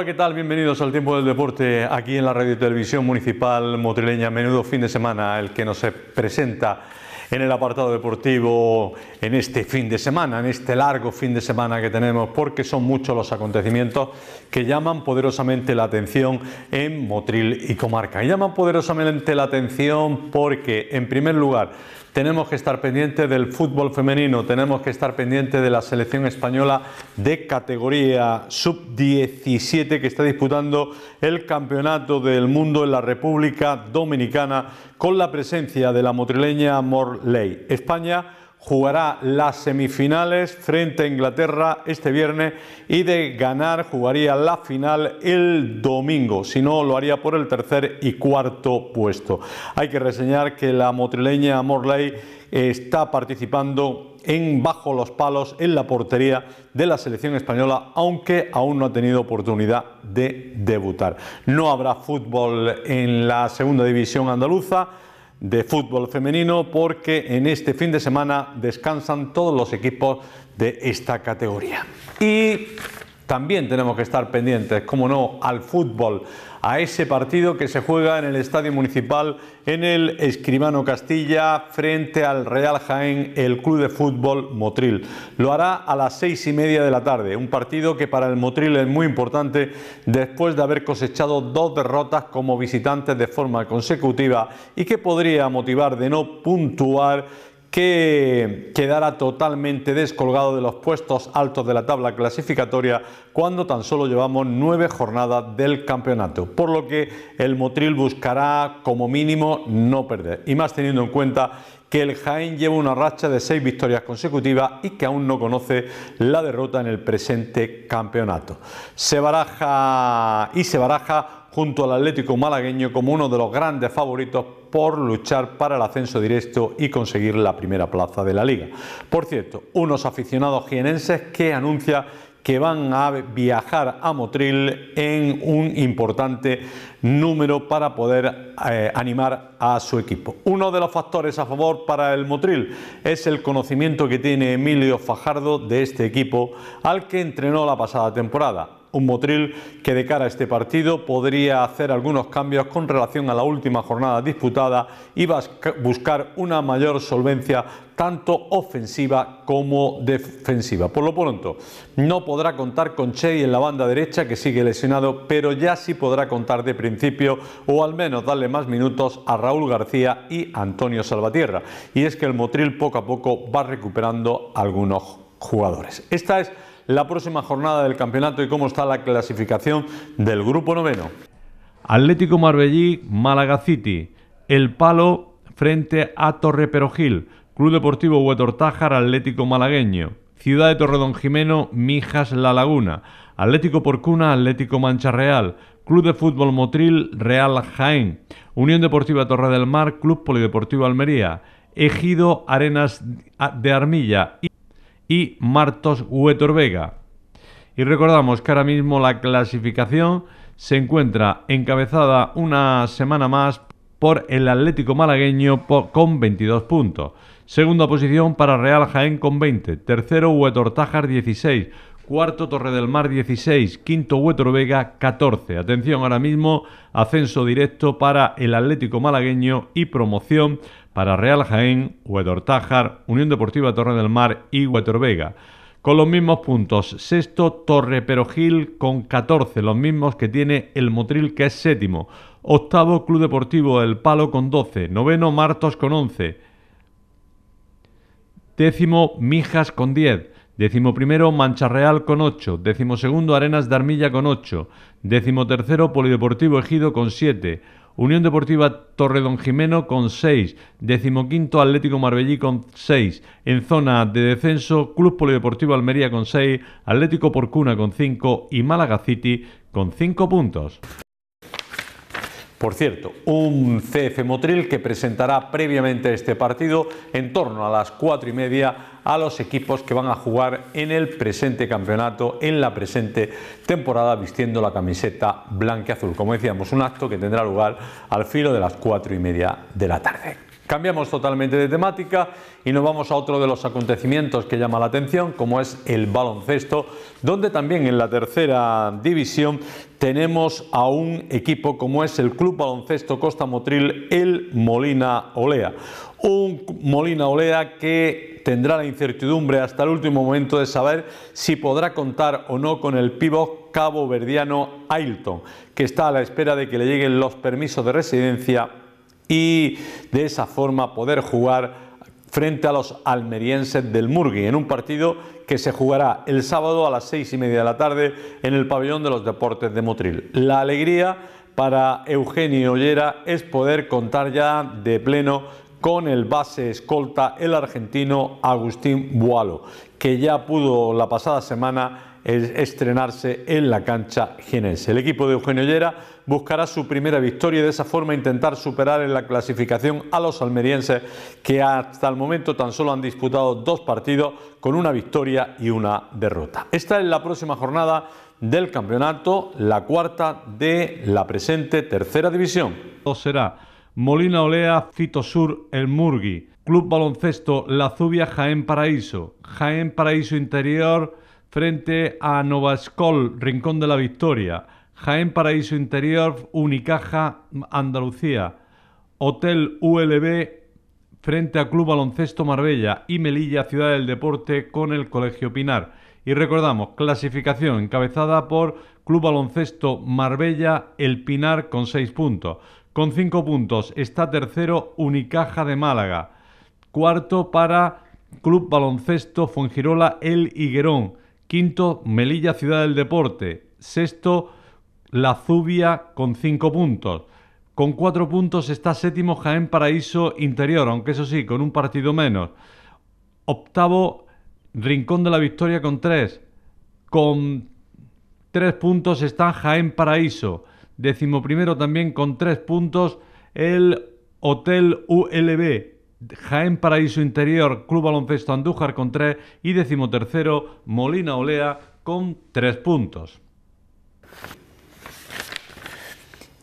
Hola, ¿qué tal? Bienvenidos al Tiempo del Deporte aquí en la Radio y Televisión Municipal Motrileña. Menudo fin de semana el que nos presenta en el apartado deportivo en este fin de semana, en este largo fin de semana que tenemos, porque son muchos los acontecimientos que llaman poderosamente la atención en Motril y Comarca. Y llaman poderosamente la atención porque, en primer lugar, tenemos que estar pendiente del fútbol femenino, tenemos que estar pendiente de la selección española de categoría sub-17 que está disputando el Campeonato del Mundo en la República Dominicana con la presencia de la motrileña Morley. España jugará las semifinales frente a Inglaterra este viernes y de ganar jugaría la final el domingo, si no lo haría por el tercer y cuarto puesto. Hay que reseñar que la motrileña Morley está participando en bajo los palos en la portería de la selección española, aunque aún no ha tenido oportunidad de debutar. No habrá fútbol en la segunda división andaluza de fútbol femenino porque en este fin de semana descansan todos los equipos de esta categoría. Y también tenemos que estar pendientes, como no, al fútbol, a ese partido que se juega en el Estadio Municipal en el Escribano Castilla frente al Real Jaén, el Club de Fútbol Motril. Lo hará a las seis y media de la tarde, un partido que para el Motril es muy importante después de haber cosechado dos derrotas como visitantes de forma consecutiva y que podría motivar de no puntuar que quedará totalmente descolgado de los puestos altos de la tabla clasificatoria cuando tan solo llevamos nueve jornadas del campeonato, por lo que el Motril buscará como mínimo no perder, y más teniendo en cuenta que el Jaén lleva una racha de seis victorias consecutivas y que aún no conoce la derrota en el presente campeonato. Se baraja y se baraja junto al Atlético malagueño como uno de los grandes favoritos por luchar para el ascenso directo y conseguir la primera plaza de la liga. Por cierto, unos aficionados jienenses que anuncia que van a viajar a Motril en un importante número para poder eh, animar a su equipo. Uno de los factores a favor para el Motril es el conocimiento que tiene Emilio Fajardo de este equipo al que entrenó la pasada temporada un Motril que de cara a este partido podría hacer algunos cambios con relación a la última jornada disputada y buscar una mayor solvencia tanto ofensiva como defensiva. Por lo pronto, no podrá contar con Chey en la banda derecha que sigue lesionado, pero ya sí podrá contar de principio o al menos darle más minutos a Raúl García y Antonio Salvatierra. Y es que el Motril poco a poco va recuperando algunos jugadores. Esta es la próxima jornada del campeonato y cómo está la clasificación del grupo noveno. Atlético Marbellí, Málaga City, El Palo frente a Torre Torreperogil, Club Deportivo Huetortájar, Atlético Malagueño, Ciudad de Torredonjimeno, Jimeno, Mijas La Laguna, Atlético Porcuna, Atlético Mancha Real, Club de Fútbol Motril, Real Jaén, Unión Deportiva Torre del Mar, Club Polideportivo Almería, Ejido Arenas de Armilla y Martos Vega... Y recordamos que ahora mismo la clasificación se encuentra encabezada una semana más por el Atlético Malagueño con 22 puntos. Segunda posición para Real Jaén con 20. Tercero Tajar 16. Cuarto Torre del Mar 16. Quinto Huetor Vega 14. Atención ahora mismo, ascenso directo para el Atlético Malagueño y promoción para Real Jaén, Huedortájar, Tájar, Unión Deportiva Torre del Mar y Huetor Con los mismos puntos, sexto Torre Perogil con 14, los mismos que tiene el Motril que es séptimo. Octavo Club Deportivo El Palo con 12, noveno Martos con 11, décimo Mijas con 10, Décimo primero, Mancha Real con 8. Décimo segundo, Arenas de Armilla con 8. Décimo tercero, Polideportivo Ejido con 7. Unión Deportiva Torredón Jimeno con 6, decimoquinto Atlético Marbellí con 6, en zona de descenso Club Polideportivo Almería con 6, Atlético Porcuna con 5 y Málaga City con 5 puntos. Por cierto, un CF Motril que presentará previamente este partido en torno a las cuatro y media a los equipos que van a jugar en el presente campeonato, en la presente temporada, vistiendo la camiseta blanca azul. Como decíamos, un acto que tendrá lugar al filo de las cuatro y media de la tarde. Cambiamos totalmente de temática y nos vamos a otro de los acontecimientos que llama la atención, como es el baloncesto, donde también en la tercera división tenemos a un equipo como es el Club Baloncesto Costa Motril, el Molina Olea. Un Molina Olea que tendrá la incertidumbre hasta el último momento de saber si podrá contar o no con el pívot cabo verdiano Ailton, que está a la espera de que le lleguen los permisos de residencia y de esa forma poder jugar frente a los almerienses del Murgui, en un partido que se jugará el sábado a las seis y media de la tarde en el pabellón de los deportes de Motril. La alegría para Eugenio Ollera es poder contar ya de pleno con el base escolta, el argentino Agustín Bualo, que ya pudo la pasada semana es estrenarse en la cancha genense El equipo de Eugenio Llera buscará su primera victoria y de esa forma intentar superar en la clasificación a los almerienses que hasta el momento tan solo han disputado dos partidos con una victoria y una derrota. Esta es la próxima jornada del campeonato, la cuarta de la presente tercera división. será Molina Olea, Citosur El Murgui, Club Baloncesto, La Zubia, Jaén Paraíso, Jaén Paraíso Interior, frente a Novascol, Rincón de la Victoria, Jaén Paraíso Interior, Unicaja, Andalucía, Hotel ULB frente a Club Baloncesto Marbella y Melilla Ciudad del Deporte con el Colegio Pinar. Y recordamos, clasificación encabezada por Club Baloncesto Marbella, El Pinar con 6 puntos. Con 5 puntos está tercero Unicaja de Málaga. Cuarto para Club Baloncesto Fongirola El Higuerón. Quinto, Melilla, Ciudad del Deporte. Sexto, La Zubia con cinco puntos. Con cuatro puntos está séptimo Jaén Paraíso Interior, aunque eso sí, con un partido menos. Octavo, Rincón de la Victoria con tres. Con tres puntos está Jaén Paraíso. Décimo primero también con tres puntos el Hotel ULB. Jaén Paraíso Interior, Club Baloncesto Andújar con 3 y decimotercero Molina Olea con 3 puntos.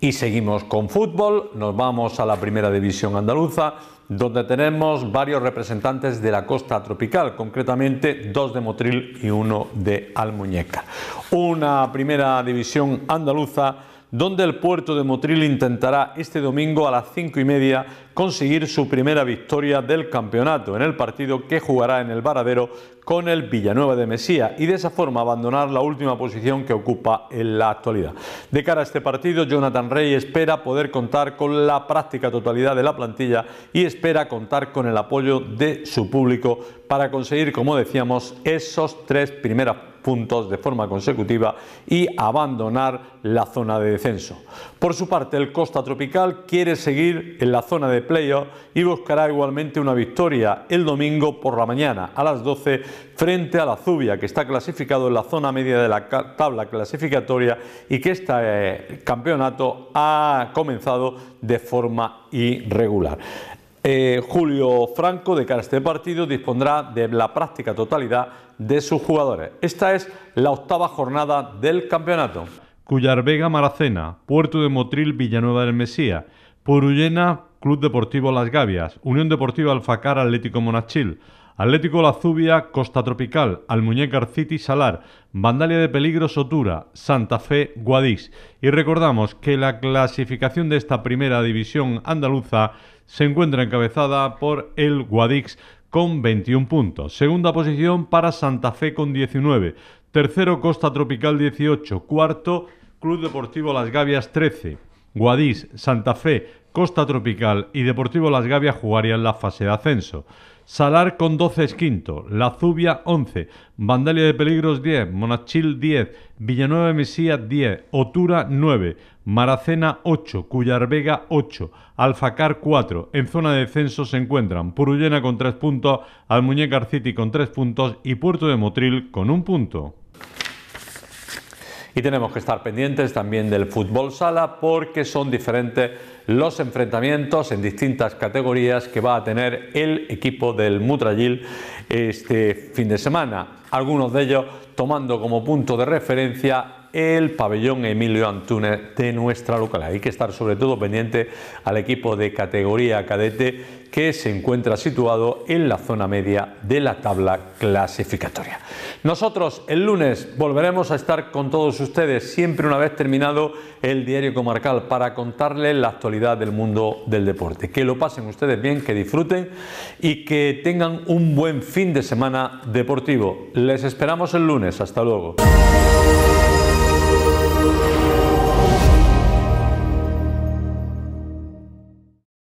Y seguimos con fútbol, nos vamos a la primera división andaluza, donde tenemos varios representantes de la costa tropical, concretamente dos de Motril y uno de Almuñeca. Una primera división andaluza donde el puerto de Motril intentará este domingo a las cinco y media conseguir su primera victoria del campeonato en el partido que jugará en el Varadero con el Villanueva de Mesía y de esa forma abandonar la última posición que ocupa en la actualidad. De cara a este partido, Jonathan Rey espera poder contar con la práctica totalidad de la plantilla y espera contar con el apoyo de su público para conseguir, como decíamos, esos tres primeras puntos de forma consecutiva y abandonar la zona de descenso. Por su parte, el Costa Tropical quiere seguir en la zona de playoff y buscará igualmente una victoria el domingo por la mañana a las 12 frente a la Zubia, que está clasificado en la zona media de la tabla clasificatoria y que este eh, campeonato ha comenzado de forma irregular. Eh, Julio Franco, de cara a este partido, dispondrá de la práctica totalidad de sus jugadores. Esta es la octava jornada del campeonato. Cuyar Vega Maracena, Puerto de Motril Villanueva del Mesía, Purullena Club Deportivo Las Gavias, Unión Deportiva Alfacar Atlético Monachil, Atlético La Zubia, Costa Tropical, Almuñécar City, Salar, Vandalia de Peligro, Sotura, Santa Fe, Guadix. Y recordamos que la clasificación de esta primera división andaluza se encuentra encabezada por el Guadix con 21 puntos. Segunda posición para Santa Fe con 19. Tercero Costa Tropical 18. Cuarto Club Deportivo Las Gavias 13. Guadix, Santa Fe, Costa Tropical y Deportivo Las Gavias jugarían la fase de ascenso. Salar con 12 es quinto, La Zubia 11, Vandalia de Peligros 10, Monachil 10, Villanueva de Mesías 10, Otura 9, Maracena 8, Cuyarvega 8, Alfacar 4. En zona de descenso se encuentran Purullena con 3 puntos, Almuñécar City con 3 puntos y Puerto de Motril con 1 punto. Y tenemos que estar pendientes también del fútbol sala porque son diferentes los enfrentamientos en distintas categorías que va a tener el equipo del Mutrayil este fin de semana. Algunos de ellos tomando como punto de referencia el pabellón Emilio Antunes de nuestra localidad, Hay que estar sobre todo pendiente al equipo de categoría cadete que se encuentra situado en la zona media de la tabla clasificatoria. Nosotros el lunes volveremos a estar con todos ustedes, siempre una vez terminado el diario comarcal, para contarles la actualidad del mundo del deporte. Que lo pasen ustedes bien, que disfruten y que tengan un buen fin de semana deportivo. Les esperamos el lunes. Hasta luego.